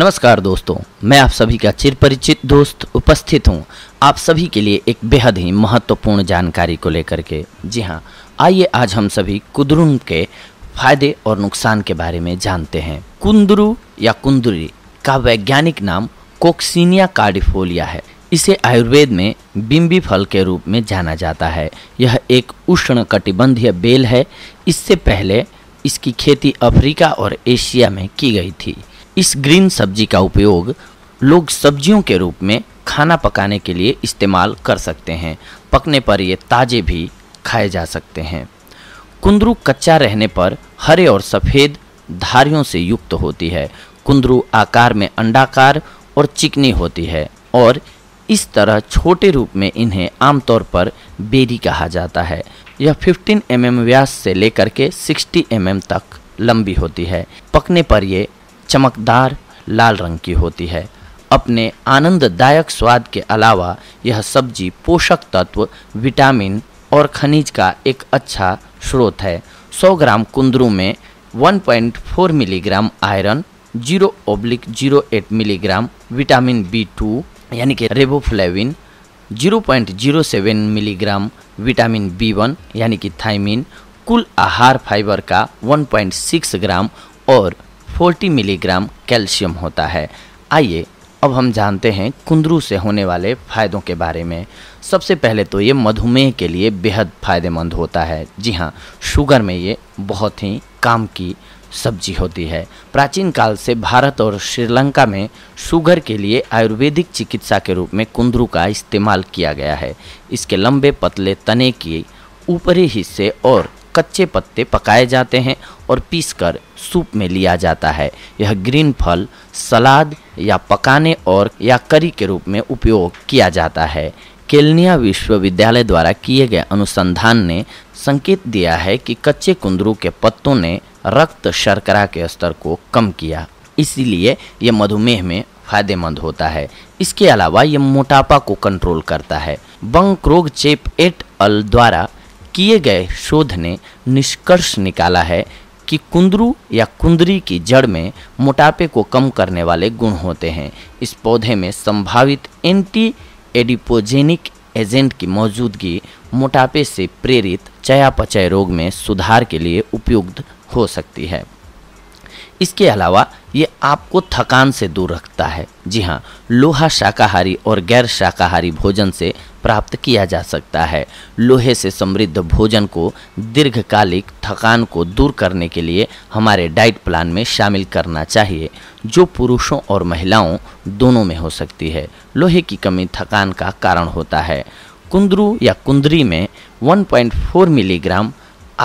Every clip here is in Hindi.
नमस्कार दोस्तों मैं आप सभी का चिरपरिचित दोस्त उपस्थित हूँ आप सभी के लिए एक बेहद ही महत्वपूर्ण जानकारी को लेकर के जी हाँ आइए आज हम सभी कुंदरू के फायदे और नुकसान के बारे में जानते हैं कुंदरू या कुंदरी का वैज्ञानिक नाम कोक्सिनिया कार्डिफोलिया है इसे आयुर्वेद में बिंबी फल के रूप में जाना जाता है यह एक उष्ण कटिबंधीय बेल है इससे पहले इसकी खेती अफ्रीका और एशिया में की गई थी इस ग्रीन सब्जी का उपयोग लोग सब्जियों के रूप में खाना पकाने के लिए इस्तेमाल कर सकते हैं पकने पर ये ताज़े भी खाए जा सकते हैं कुंदरू कच्चा रहने पर हरे और सफ़ेद धारियों से युक्त होती है कुंदरू आकार में अंडाकार और चिकनी होती है और इस तरह छोटे रूप में इन्हें आमतौर पर बेरी कहा जाता है यह 15 एम mm व्यास से लेकर के 60 एम mm तक लंबी होती है पकने पर यह चमकदार लाल रंग की होती है अपने आनंददायक स्वाद के अलावा यह सब्जी पोषक तत्व विटामिन और खनिज का एक अच्छा स्रोत है 100 ग्राम कुंदरू में 1.4 milligram iron zero oblique zero eight milligram vitamin B two यानी कि riboflavin 0.07 milligram vitamin B one यानी कि थाइमिन कुल आहार फाइबर का 1.6 ग्राम और 40 मिलीग्राम कैल्शियम होता है आइए अब हम जानते हैं कुंदरू से होने वाले फ़ायदों के बारे में सबसे पहले तो ये मधुमेह के लिए बेहद फ़ायदेमंद होता है जी हाँ शुगर में ये बहुत ही काम की सब्जी होती है प्राचीन काल से भारत और श्रीलंका में शुगर के लिए आयुर्वेदिक चिकित्सा के रूप में कुंदरू का इस्तेमाल किया गया है इसके लंबे पतले तने की ऊपरी हिस्से और कच्चे पत्ते पकाए जाते हैं और पीसकर सूप में लिया जाता है यह ग्रीन फल सलाद या पकाने और या करी के रूप में उपयोग किया जाता है केलनिया विश्वविद्यालय द्वारा किए गए अनुसंधान ने संकेत दिया है कि कच्चे कुंदरू के पत्तों ने रक्त शर्करा के स्तर को कम किया इसीलिए यह मधुमेह में फायदेमंद होता है इसके अलावा यह मोटापा को कंट्रोल करता है बंक रोग चेप एट अल द्वारा किए गए शोध ने निष्कर्ष निकाला है कि कुंदरू या कुंदरी की जड़ में मोटापे को कम करने वाले गुण होते हैं इस पौधे में संभावित एंटी एडिपोजेनिक एजेंट की मौजूदगी मोटापे से प्रेरित चयापचय रोग में सुधार के लिए उपयुक्त हो सकती है इसके अलावा ये आपको थकान से दूर रखता है जी हाँ लोहा शाकाहारी और गैर शाकाहारी भोजन से प्राप्त किया जा सकता है लोहे से समृद्ध भोजन को दीर्घकालिक थकान को दूर करने के लिए हमारे डाइट प्लान में शामिल करना चाहिए जो पुरुषों और महिलाओं दोनों में हो सकती है लोहे की कमी थकान का कारण होता है कुंदरू या कुंदरी में 1.4 मिलीग्राम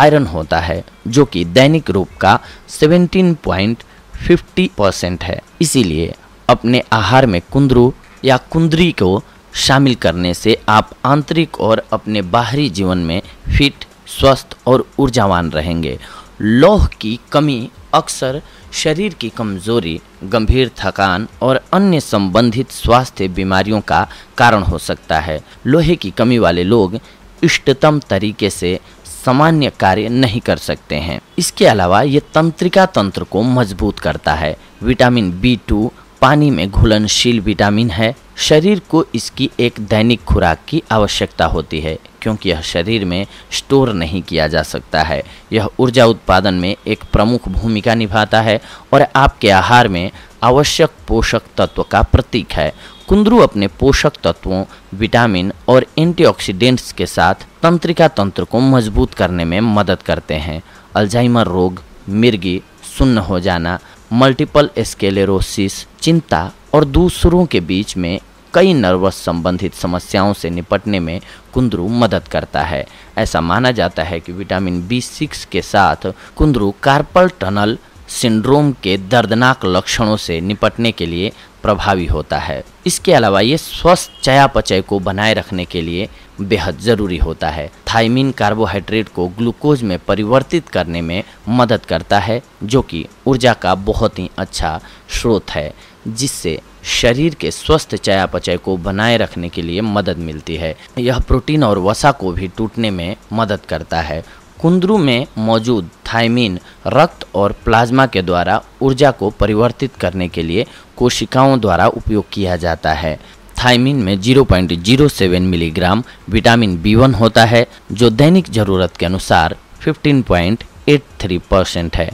आयरन होता है जो कि दैनिक रूप का 17.50 परसेंट है इसीलिए अपने आहार में कुंदरू या कुंदरी को शामिल करने से आप आंतरिक और अपने बाहरी जीवन में फिट स्वस्थ और ऊर्जावान रहेंगे लौह की कमी अक्सर शरीर की कमजोरी गंभीर थकान और अन्य संबंधित स्वास्थ्य बीमारियों का कारण हो सकता है लोहे की कमी वाले लोग इष्टतम तरीके से सामान्य कार्य नहीं कर सकते हैं इसके अलावा ये तंत्रिका तंत्र को मजबूत करता है विटामिन बी टू पानी में घुलनशील विटामिन है शरीर को इसकी एक दैनिक खुराक की आवश्यकता होती है क्योंकि यह शरीर में स्टोर नहीं किया जा सकता है यह ऊर्जा उत्पादन में एक प्रमुख भूमिका निभाता है और आपके आहार में आवश्यक पोषक तत्व का प्रतीक है कुंदरू अपने पोषक तत्वों विटामिन और एंटीऑक्सीडेंट्स के साथ तंत्रिका तंत्र को मजबूत करने में मदद करते हैं अल्जाइमर रोग मिर्गी सुन्न हो जाना मल्टीपल स्केलेरोसिस चिंता और दूसरों के बीच में कई नर्वस संबंधित समस्याओं से निपटने में कुंदरू मदद करता है ऐसा माना जाता है कि विटामिन बी सिक्स के साथ कुंदरू कार्पल टनल सिंड्रोम के दर्दनाक लक्षणों से निपटने के लिए प्रभावी होता है इसके अलावा ये स्वस्थ चयापचय को बनाए रखने के लिए बेहद ज़रूरी होता है थाइमिन कार्बोहाइड्रेट को ग्लूकोज में परिवर्तित करने में मदद करता है जो कि ऊर्जा का बहुत ही अच्छा स्रोत है जिससे शरीर के स्वस्थ चयापचय को बनाए रखने के लिए मदद मिलती है यह प्रोटीन और वसा को भी टूटने में मदद करता है कुंदरू में मौजूद थाइमिन रक्त और प्लाज्मा के द्वारा ऊर्जा को परिवर्तित करने के लिए कोशिकाओं द्वारा उपयोग किया जाता है थायमिन में 0.07 मिलीग्राम विटामिन बी वन होता है जो दैनिक जरूरत के अनुसार 15.83 परसेंट है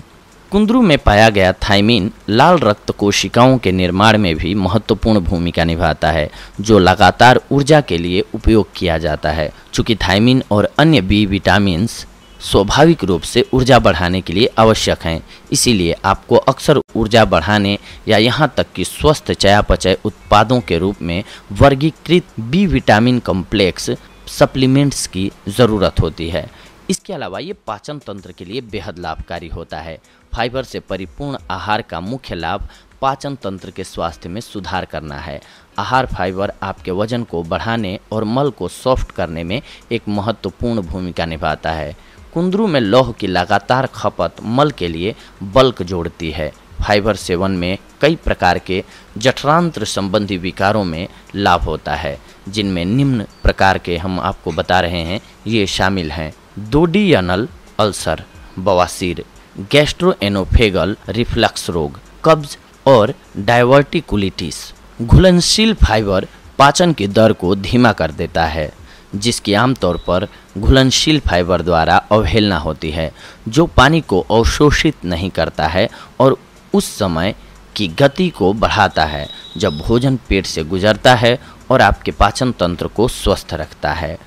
कुंदरू में पाया गया थायमीन लाल रक्त कोशिकाओं के निर्माण में भी महत्वपूर्ण भूमिका निभाता है जो लगातार ऊर्जा के लिए उपयोग किया जाता है चूँकि थायमीन और अन्य बी विटामिन स्वाभाविक रूप से ऊर्जा बढ़ाने के लिए आवश्यक हैं इसीलिए आपको अक्सर ऊर्जा बढ़ाने या यहाँ तक कि स्वस्थ चयापचय उत्पादों के रूप में वर्गीकृत बी विटामिन कॉम्प्लेक्स सप्लीमेंट्स की ज़रूरत होती है इसके अलावा ये पाचन तंत्र के लिए बेहद लाभकारी होता है फाइबर से परिपूर्ण आहार का मुख्य लाभ पाचन तंत्र के स्वास्थ्य में सुधार करना है आहार फाइबर आपके वजन को बढ़ाने और मल को सॉफ्ट करने में एक महत्वपूर्ण भूमिका निभाता है कुंदरू में लौह की लगातार खपत मल के लिए बल्क जोड़ती है फाइबर सेवन में कई प्रकार के जठरांत्र संबंधी विकारों में लाभ होता है जिनमें निम्न प्रकार के हम आपको बता रहे हैं ये शामिल हैं अनल अल्सर बवासीर गैस्ट्रोएनोफेगल रिफ्लक्स रोग कब्ज और डायवर्टिकुलिटिस घुलनशील फाइबर पाचन की दर को धीमा कर देता है जिसकी आमतौर पर घुलनशील फाइबर द्वारा अवहेलना होती है जो पानी को अवशोषित नहीं करता है और उस समय की गति को बढ़ाता है जब भोजन पेट से गुजरता है और आपके पाचन तंत्र को स्वस्थ रखता है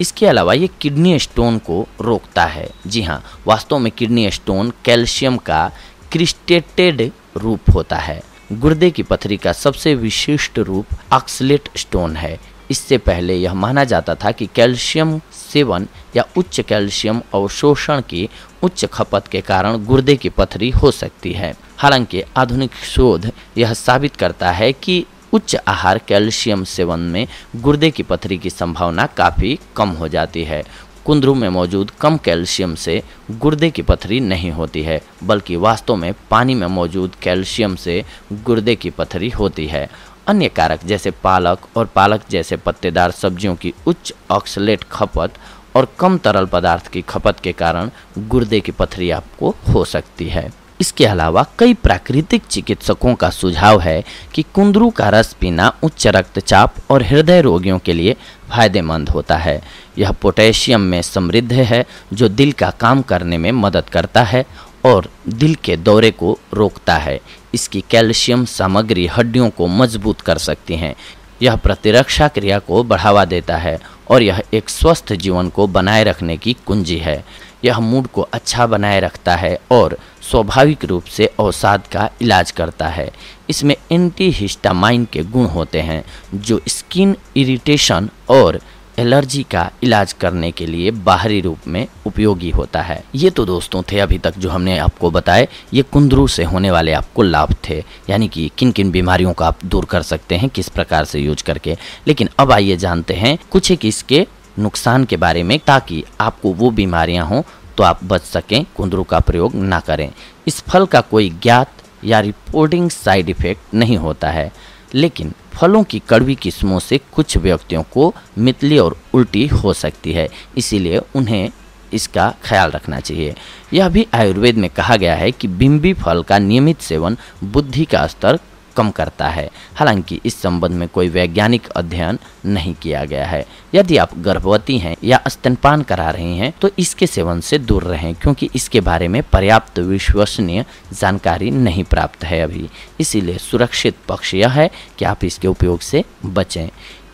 इसके अलावा ये किडनी स्टोन को रोकता है जी हाँ वास्तव में किडनी स्टोन कैल्शियम का क्रिस्टेटेड रूप होता है गुर्दे की पथरी का सबसे विशिष्ट रूप ऑक्सलेट स्टोन है इससे पहले यह माना जाता था कि कैल्शियम सेवन या उच्च कैल्शियम अवशोषण की उच्च खपत के कारण गुर्दे की पथरी हो सकती है हालांकि आधुनिक शोध यह साबित करता है कि उच्च आहार कैल्शियम सेवन में गुर्दे की पथरी की संभावना काफ़ी कम हो जाती है कुंद्रू में मौजूद कम कैल्शियम से गुर्दे की पथरी नहीं होती है बल्कि वास्तव में पानी में मौजूद कैल्शियम से गुर्दे की पथरी होती है अन्य कारक जैसे पालक और पालक जैसे पत्तेदार सब्जियों की उच्च ऑक्सलेट खपत और कम तरल पदार्थ की खपत के कारण गुर्दे की पथरी आपको हो सकती है इसके अलावा कई प्राकृतिक चिकित्सकों का सुझाव है कि कुंदरू का रस पीना उच्च रक्तचाप और हृदय रोगियों के लिए फायदेमंद होता है यह पोटेशियम में समृद्ध है जो दिल का काम करने में मदद करता है और दिल के दौरे को रोकता है इसकी कैल्शियम सामग्री हड्डियों को मजबूत कर सकती हैं यह प्रतिरक्षा क्रिया को बढ़ावा देता है और यह एक स्वस्थ जीवन को बनाए रखने की कुंजी है यह मूड को अच्छा बनाए रखता है और स्वाभाविक रूप से अवसाद का इलाज करता है इसमें एंटी हिस्टामाइन के गुण होते हैं जो स्किन इरिटेशन और एलर्जी का इलाज करने के लिए बाहरी रूप में उपयोगी होता है ये तो दोस्तों थे अभी तक जो हमने आपको बताए ये कुंदरू से होने वाले आपको लाभ थे यानी कि किन किन बीमारियों को आप दूर कर सकते हैं किस प्रकार से यूज करके लेकिन अब आइए जानते हैं कुछ एक इसके नुकसान के बारे में ताकि आपको वो बीमारियाँ हों तो आप बच सकें कुंदरू का प्रयोग ना करें इस फल का कोई ज्ञात या रिपोर्टिंग साइड इफेक्ट नहीं होता है लेकिन फलों की कड़वी किस्मों से कुछ व्यक्तियों को मितली और उल्टी हो सकती है इसीलिए उन्हें इसका ख्याल रखना चाहिए यह भी आयुर्वेद में कहा गया है कि बिंबी फल का नियमित सेवन बुद्धि का स्तर कम करता है हालांकि इस संबंध में कोई वैज्ञानिक अध्ययन नहीं किया गया है यदि आप गर्भवती हैं या स्तनपान करा रही हैं तो इसके सेवन से दूर रहें क्योंकि इसके बारे में पर्याप्त विश्वसनीय जानकारी नहीं प्राप्त है अभी इसीलिए सुरक्षित पक्ष यह है कि आप इसके उपयोग से बचें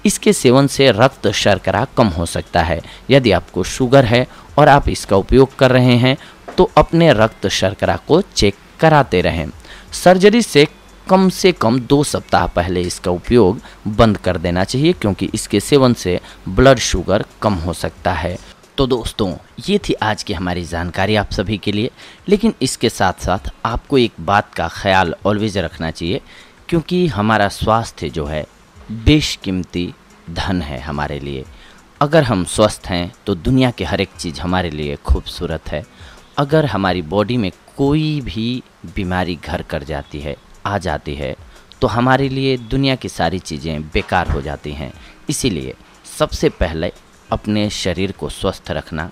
इसके सेवन से रक्त शर्करा कम हो सकता है यदि आपको शुगर है और आप इसका उपयोग कर रहे हैं तो अपने रक्त शर्करा को चेक कराते रहें सर्जरी से कम से कम दो सप्ताह पहले इसका उपयोग बंद कर देना चाहिए क्योंकि इसके सेवन से ब्लड शुगर कम हो सकता है तो दोस्तों ये थी आज की हमारी जानकारी आप सभी के लिए लेकिन इसके साथ साथ आपको एक बात का ख्याल ऑलवेज रखना चाहिए क्योंकि हमारा स्वास्थ्य जो है बेशकीमती धन है हमारे लिए अगर हम स्वस्थ हैं तो दुनिया की हर एक चीज़ हमारे लिए खूबसूरत है अगर हमारी बॉडी में कोई भी बीमारी घर कर जाती है आ जाती है तो हमारे लिए दुनिया की सारी चीज़ें बेकार हो जाती हैं इसीलिए सबसे पहले अपने शरीर को स्वस्थ रखना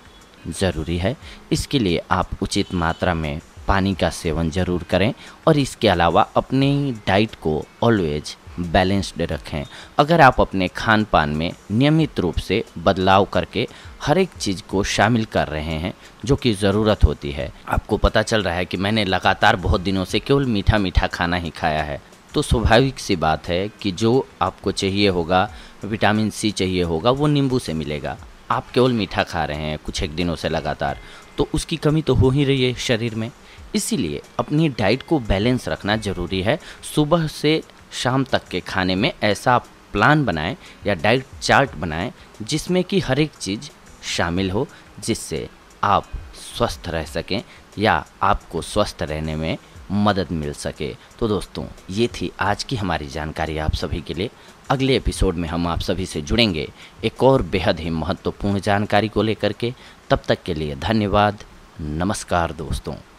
ज़रूरी है इसके लिए आप उचित मात्रा में पानी का सेवन ज़रूर करें और इसके अलावा अपनी डाइट को ऑलवेज बैलेंस्ड रखें अगर आप अपने खान पान में नियमित रूप से बदलाव करके हर एक चीज़ को शामिल कर रहे हैं जो कि ज़रूरत होती है आपको पता चल रहा है कि मैंने लगातार बहुत दिनों से केवल मीठा मीठा खाना ही खाया है तो स्वाभाविक सी बात है कि जो आपको चाहिए होगा विटामिन सी चाहिए होगा वो नींबू से मिलेगा आप केवल मीठा खा रहे हैं कुछ एक दिनों से लगातार तो उसकी कमी तो हो ही रही है शरीर में इसीलिए अपनी डाइट को बैलेंस रखना ज़रूरी है सुबह से शाम तक के खाने में ऐसा प्लान बनाएं या डाइट चार्ट बनाएं जिसमें कि हर एक चीज़ शामिल हो जिससे आप स्वस्थ रह सकें या आपको स्वस्थ रहने में मदद मिल सके तो दोस्तों ये थी आज की हमारी जानकारी आप सभी के लिए अगले एपिसोड में हम आप सभी से जुड़ेंगे एक और बेहद ही महत्वपूर्ण जानकारी को लेकर के तब तक के लिए धन्यवाद नमस्कार दोस्तों